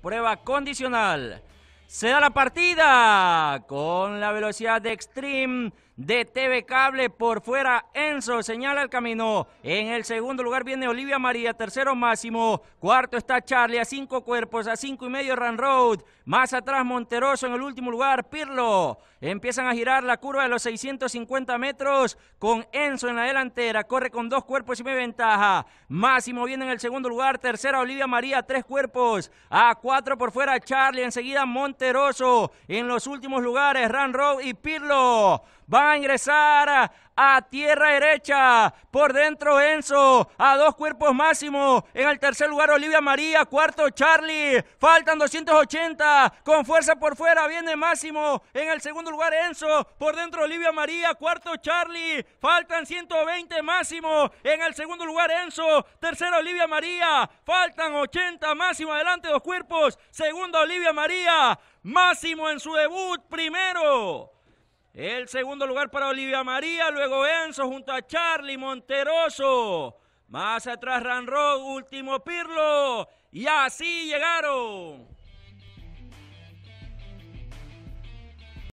Prueba condicional se da la partida con la velocidad de Extreme de TV Cable por fuera. Enzo señala el camino. En el segundo lugar viene Olivia María, tercero Máximo, cuarto está Charlie a cinco cuerpos, a cinco y medio Run Road, más atrás Monteroso en el último lugar, Pirlo. Empiezan a girar la curva de los 650 metros con Enzo en la delantera, corre con dos cuerpos y medio ventaja. Máximo viene en el segundo lugar, tercera Olivia María, tres cuerpos, a cuatro por fuera Charlie, enseguida Monteroso en los últimos lugares, Ran Row y Pirlo. Va a ingresar a, tierra derecha. Por dentro Enzo, a dos cuerpos Máximo, En el tercer lugar Olivia María, cuarto Charlie. Faltan 280, con fuerza por fuera viene Máximo. En el segundo lugar Enzo, por dentro Olivia María, cuarto Charlie. Faltan 120 Máximo. En el segundo lugar Enzo, tercero Olivia María. Faltan 80 Máximo, adelante dos cuerpos. segundo Olivia María, Máximo en su debut primero. El segundo lugar para Olivia María, luego Enzo junto a Charlie Monteroso. Más atrás Ranro, último Pirlo. Y así llegaron.